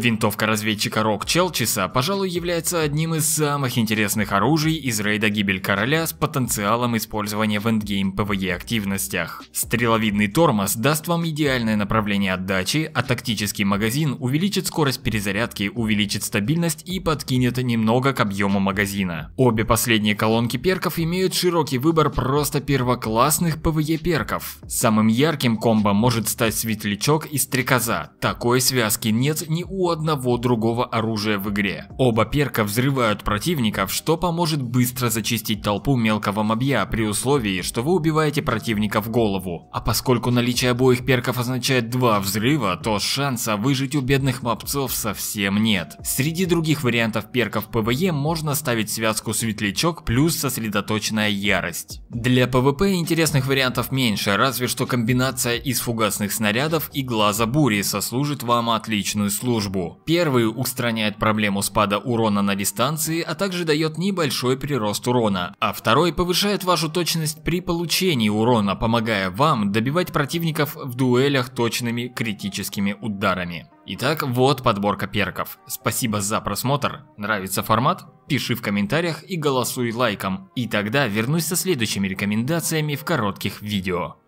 Винтовка разведчика Рок Челчиса, пожалуй, является одним из самых интересных оружий из рейда Гибель Короля с потенциалом использования в эндгейм ПВЕ активностях. Стреловидный тормоз даст вам идеальное направление отдачи, а тактический магазин увеличит скорость перезарядки, увеличит стабильность и подкинет немного к объему магазина. Обе последние колонки перков имеют широкий выбор просто первоклассных ПВЕ перков. Самым ярким комбо может стать светлячок и стрекоза. Такой связки нет ни у одного другого оружия в игре. Оба перка взрывают противников, что поможет быстро зачистить толпу мелкого мобья при условии, что вы убиваете противника в голову. А поскольку наличие обоих перков означает два взрыва, то шанса выжить у бедных мобцов совсем нет. Среди других вариантов перков ПВЕ можно ставить связку Светлячок плюс Сосредоточенная Ярость. Для ПВП интересных вариантов меньше, разве что комбинация из фугасных снарядов и Глаза Бури сослужит вам отличную службу игру. Первый устраняет проблему спада урона на дистанции, а также дает небольшой прирост урона, а второй повышает вашу точность при получении урона, помогая вам добивать противников в дуэлях точными критическими ударами. Итак, вот подборка перков. Спасибо за просмотр. Нравится формат? Пиши в комментариях и голосуй лайком. И тогда вернусь со следующими рекомендациями в коротких видео.